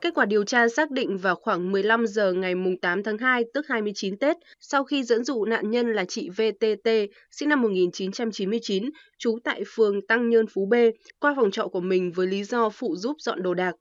Kết quả điều tra xác định vào khoảng 15 giờ ngày 8 tháng 2, tức 29 Tết, sau khi dẫn dụ nạn nhân là chị VTT, sinh năm 1999, trú tại phường Tăng Nhơn Phú B, qua phòng trọ của mình với lý do phụ giúp dọn đồ đạc.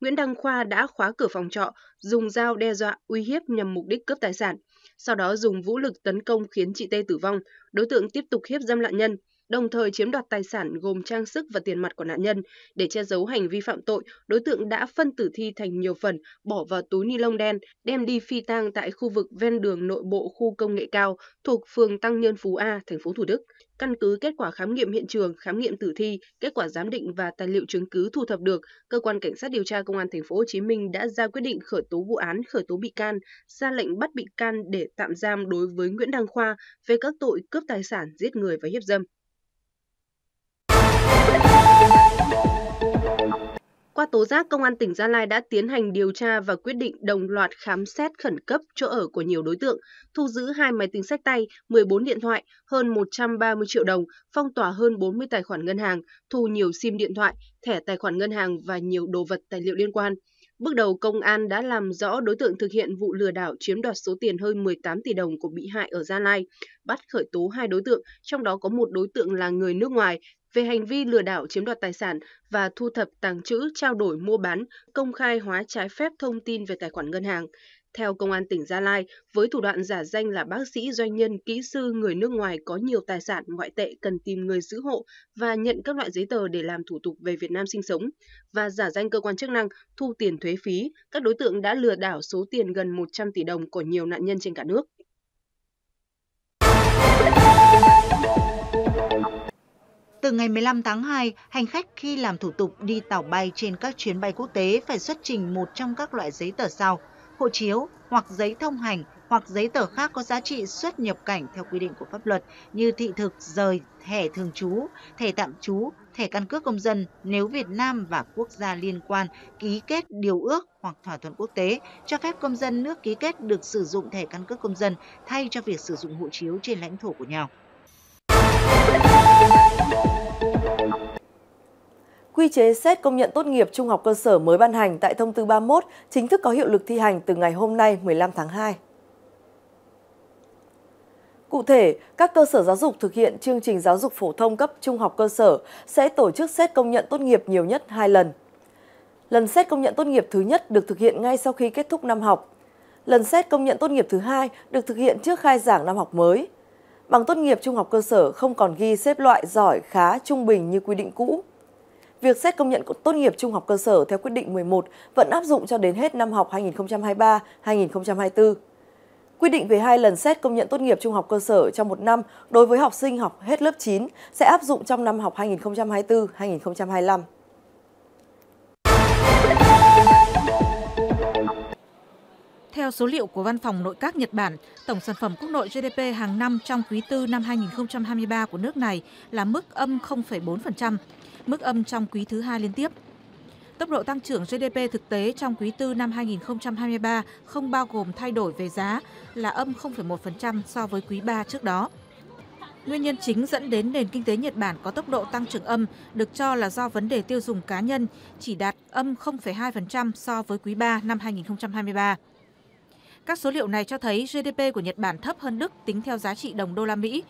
Nguyễn Đăng Khoa đã khóa cửa phòng trọ, dùng dao đe dọa, uy hiếp nhằm mục đích cướp tài sản. Sau đó dùng vũ lực tấn công khiến chị T tử vong, đối tượng tiếp tục hiếp dâm nạn nhân đồng thời chiếm đoạt tài sản gồm trang sức và tiền mặt của nạn nhân. Để che giấu hành vi phạm tội, đối tượng đã phân tử thi thành nhiều phần, bỏ vào túi ni lông đen, đem đi phi tang tại khu vực ven đường nội bộ khu công nghệ cao thuộc phường Tăng Nhân Phú A, thành phố Thủ Đức. Căn cứ kết quả khám nghiệm hiện trường, khám nghiệm tử thi, kết quả giám định và tài liệu chứng cứ thu thập được, cơ quan cảnh sát điều tra công an thành phố Hồ Chí Minh đã ra quyết định khởi tố vụ án, khởi tố bị can, ra lệnh bắt bị can để tạm giam đối với Nguyễn Đăng Khoa về các tội cướp tài sản, giết người và hiếp dâm. Qua tố giác, Công an tỉnh Gia Lai đã tiến hành điều tra và quyết định đồng loạt khám xét khẩn cấp chỗ ở của nhiều đối tượng, thu giữ hai máy tính sách tay, 14 điện thoại, hơn 130 triệu đồng, phong tỏa hơn 40 tài khoản ngân hàng, thu nhiều SIM điện thoại, thẻ tài khoản ngân hàng và nhiều đồ vật tài liệu liên quan. Bước đầu, công an đã làm rõ đối tượng thực hiện vụ lừa đảo chiếm đoạt số tiền hơn 18 tỷ đồng của bị hại ở Gia Lai, bắt khởi tố hai đối tượng, trong đó có một đối tượng là người nước ngoài, về hành vi lừa đảo chiếm đoạt tài sản và thu thập tàng trữ, trao đổi mua bán, công khai hóa trái phép thông tin về tài khoản ngân hàng. Theo Công an tỉnh Gia Lai, với thủ đoạn giả danh là bác sĩ, doanh nhân, kỹ sư, người nước ngoài có nhiều tài sản ngoại tệ cần tìm người giữ hộ và nhận các loại giấy tờ để làm thủ tục về Việt Nam sinh sống và giả danh cơ quan chức năng thu tiền thuế phí, các đối tượng đã lừa đảo số tiền gần 100 tỷ đồng của nhiều nạn nhân trên cả nước. Từ ngày 15 tháng 2, hành khách khi làm thủ tục đi tàu bay trên các chuyến bay quốc tế phải xuất trình một trong các loại giấy tờ sau: hộ chiếu hoặc giấy thông hành hoặc giấy tờ khác có giá trị xuất nhập cảnh theo quy định của pháp luật như thị thực, rời, thẻ thường trú, thẻ tạm trú, thẻ căn cước công dân nếu Việt Nam và quốc gia liên quan ký kết điều ước hoặc thỏa thuận quốc tế cho phép công dân nước ký kết được sử dụng thẻ căn cước công dân thay cho việc sử dụng hộ chiếu trên lãnh thổ của nhau. quy chế xét công nhận tốt nghiệp trung học cơ sở mới ban hành tại thông tư 31 chính thức có hiệu lực thi hành từ ngày hôm nay 15 tháng 2. Cụ thể, các cơ sở giáo dục thực hiện chương trình giáo dục phổ thông cấp trung học cơ sở sẽ tổ chức xét công nhận tốt nghiệp nhiều nhất 2 lần. Lần xét công nhận tốt nghiệp thứ nhất được thực hiện ngay sau khi kết thúc năm học. Lần xét công nhận tốt nghiệp thứ hai được thực hiện trước khai giảng năm học mới. Bằng tốt nghiệp trung học cơ sở không còn ghi xếp loại giỏi khá trung bình như quy định cũ việc xét công nhận tốt nghiệp trung học cơ sở theo quyết định 11 vẫn áp dụng cho đến hết năm học 2023-2024. Quy định về hai lần xét công nhận tốt nghiệp trung học cơ sở trong một năm đối với học sinh học hết lớp 9 sẽ áp dụng trong năm học 2024-2025. Theo số liệu của Văn phòng Nội các Nhật Bản, tổng sản phẩm quốc nội GDP hàng năm trong quý tư năm 2023 của nước này là mức âm 0,4%, mức âm trong quý thứ hai liên tiếp. Tốc độ tăng trưởng GDP thực tế trong quý tư năm 2023 không bao gồm thay đổi về giá là âm 0,1% so với quý 3 trước đó. Nguyên nhân chính dẫn đến nền kinh tế Nhật Bản có tốc độ tăng trưởng âm được cho là do vấn đề tiêu dùng cá nhân chỉ đạt âm 0,2% so với quý 3 năm 2023. Các số liệu này cho thấy GDP của Nhật Bản thấp hơn Đức tính theo giá trị đồng đô la Mỹ.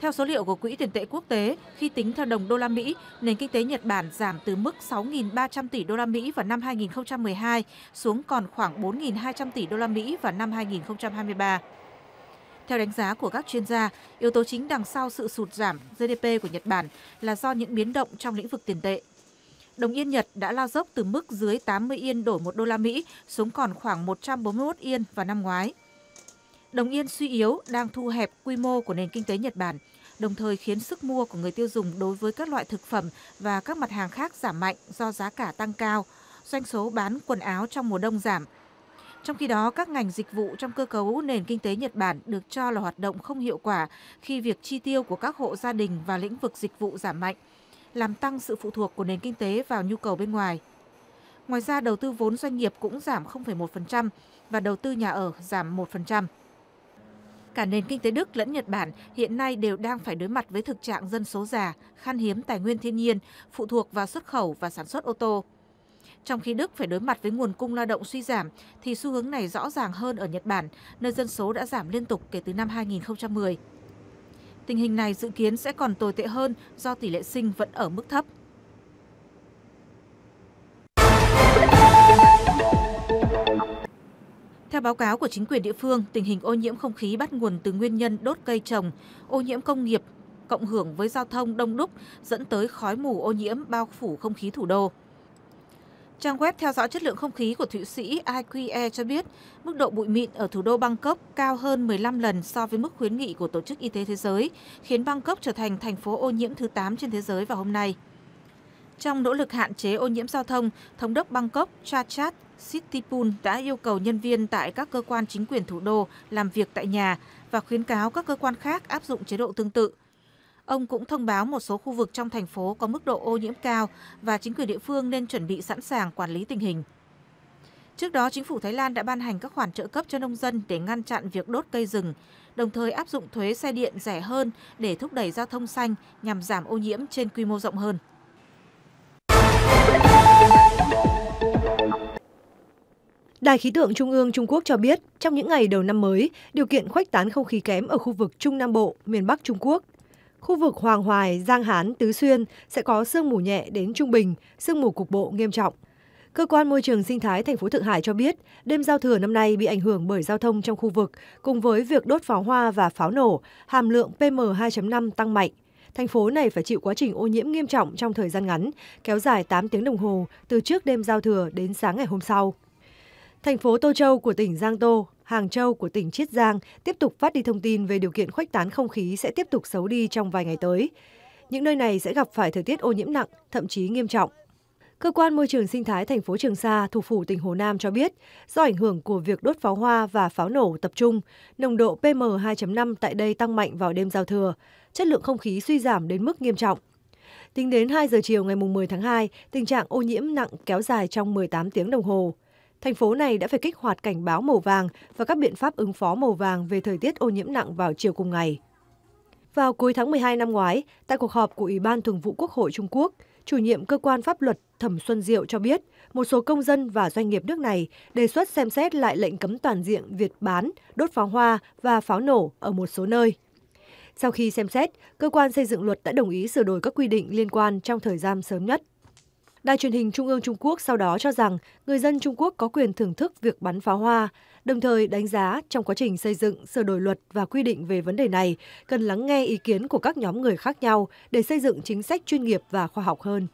Theo số liệu của Quỹ tiền tệ quốc tế, khi tính theo đồng đô la Mỹ, nền kinh tế Nhật Bản giảm từ mức 6.300 tỷ đô la Mỹ vào năm 2012 xuống còn khoảng 4.200 tỷ đô la Mỹ vào năm 2023. Theo đánh giá của các chuyên gia, yếu tố chính đằng sau sự sụt giảm GDP của Nhật Bản là do những biến động trong lĩnh vực tiền tệ. Đồng yên Nhật đã lao dốc từ mức dưới 80 yên đổi 1 đô la Mỹ xuống còn khoảng 141 yên vào năm ngoái. Đồng yên suy yếu đang thu hẹp quy mô của nền kinh tế Nhật Bản, đồng thời khiến sức mua của người tiêu dùng đối với các loại thực phẩm và các mặt hàng khác giảm mạnh do giá cả tăng cao, doanh số bán quần áo trong mùa đông giảm. Trong khi đó, các ngành dịch vụ trong cơ cấu nền kinh tế Nhật Bản được cho là hoạt động không hiệu quả khi việc chi tiêu của các hộ gia đình và lĩnh vực dịch vụ giảm mạnh làm tăng sự phụ thuộc của nền kinh tế vào nhu cầu bên ngoài. Ngoài ra, đầu tư vốn doanh nghiệp cũng giảm 0,1% và đầu tư nhà ở giảm 1%. Cả nền kinh tế Đức lẫn Nhật Bản hiện nay đều đang phải đối mặt với thực trạng dân số già, khan hiếm tài nguyên thiên nhiên, phụ thuộc vào xuất khẩu và sản xuất ô tô. Trong khi Đức phải đối mặt với nguồn cung lao động suy giảm, thì xu hướng này rõ ràng hơn ở Nhật Bản, nơi dân số đã giảm liên tục kể từ năm 2010. Tình hình này dự kiến sẽ còn tồi tệ hơn do tỷ lệ sinh vẫn ở mức thấp. Theo báo cáo của chính quyền địa phương, tình hình ô nhiễm không khí bắt nguồn từ nguyên nhân đốt cây trồng, ô nhiễm công nghiệp, cộng hưởng với giao thông đông đúc dẫn tới khói mù ô nhiễm bao phủ không khí thủ đô. Trang web theo dõi chất lượng không khí của Thụy Sĩ IQE cho biết mức độ bụi mịn ở thủ đô Bangkok cao hơn 15 lần so với mức khuyến nghị của Tổ chức Y tế Thế giới, khiến Bangkok trở thành thành phố ô nhiễm thứ 8 trên thế giới vào hôm nay. Trong nỗ lực hạn chế ô nhiễm giao thông, Thống đốc Bangkok Chachat Sittipun đã yêu cầu nhân viên tại các cơ quan chính quyền thủ đô làm việc tại nhà và khuyến cáo các cơ quan khác áp dụng chế độ tương tự. Ông cũng thông báo một số khu vực trong thành phố có mức độ ô nhiễm cao và chính quyền địa phương nên chuẩn bị sẵn sàng quản lý tình hình. Trước đó, chính phủ Thái Lan đã ban hành các khoản trợ cấp cho nông dân để ngăn chặn việc đốt cây rừng, đồng thời áp dụng thuế xe điện rẻ hơn để thúc đẩy giao thông xanh nhằm giảm ô nhiễm trên quy mô rộng hơn. Đài khí tượng Trung ương Trung Quốc cho biết, trong những ngày đầu năm mới, điều kiện khuếch tán không khí kém ở khu vực Trung Nam Bộ, miền Bắc Trung Quốc Khu vực Hoàng Hoài, Giang Hán, Tứ Xuyên sẽ có sương mù nhẹ đến trung bình, sương mù cục bộ nghiêm trọng. Cơ quan môi trường sinh thái thành phố Thượng Hải cho biết, đêm giao thừa năm nay bị ảnh hưởng bởi giao thông trong khu vực, cùng với việc đốt pháo hoa và pháo nổ, hàm lượng PM2.5 tăng mạnh. Thành phố này phải chịu quá trình ô nhiễm nghiêm trọng trong thời gian ngắn, kéo dài 8 tiếng đồng hồ từ trước đêm giao thừa đến sáng ngày hôm sau. Thành phố Tô Châu của tỉnh Giang Tô, Hàng Châu của tỉnh Chiết Giang tiếp tục phát đi thông tin về điều kiện khuếch tán không khí sẽ tiếp tục xấu đi trong vài ngày tới. Những nơi này sẽ gặp phải thời tiết ô nhiễm nặng, thậm chí nghiêm trọng. Cơ quan môi trường sinh thái thành phố Trường Sa, thủ phủ tỉnh Hồ Nam cho biết, do ảnh hưởng của việc đốt pháo hoa và pháo nổ tập trung, nồng độ PM2.5 tại đây tăng mạnh vào đêm giao thừa, chất lượng không khí suy giảm đến mức nghiêm trọng. Tính đến 2 giờ chiều ngày 10 tháng 2, tình trạng ô nhiễm nặng kéo dài trong 18 tiếng đồng hồ. Thành phố này đã phải kích hoạt cảnh báo màu vàng và các biện pháp ứng phó màu vàng về thời tiết ô nhiễm nặng vào chiều cùng ngày. Vào cuối tháng 12 năm ngoái, tại cuộc họp của Ủy ban Thường vụ Quốc hội Trung Quốc, chủ nhiệm cơ quan pháp luật Thẩm Xuân Diệu cho biết, một số công dân và doanh nghiệp nước này đề xuất xem xét lại lệnh cấm toàn diện việc bán, đốt pháo hoa và pháo nổ ở một số nơi. Sau khi xem xét, cơ quan xây dựng luật đã đồng ý sửa đổi các quy định liên quan trong thời gian sớm nhất. Đài truyền hình Trung ương Trung Quốc sau đó cho rằng người dân Trung Quốc có quyền thưởng thức việc bắn pháo hoa, đồng thời đánh giá trong quá trình xây dựng, sửa đổi luật và quy định về vấn đề này, cần lắng nghe ý kiến của các nhóm người khác nhau để xây dựng chính sách chuyên nghiệp và khoa học hơn.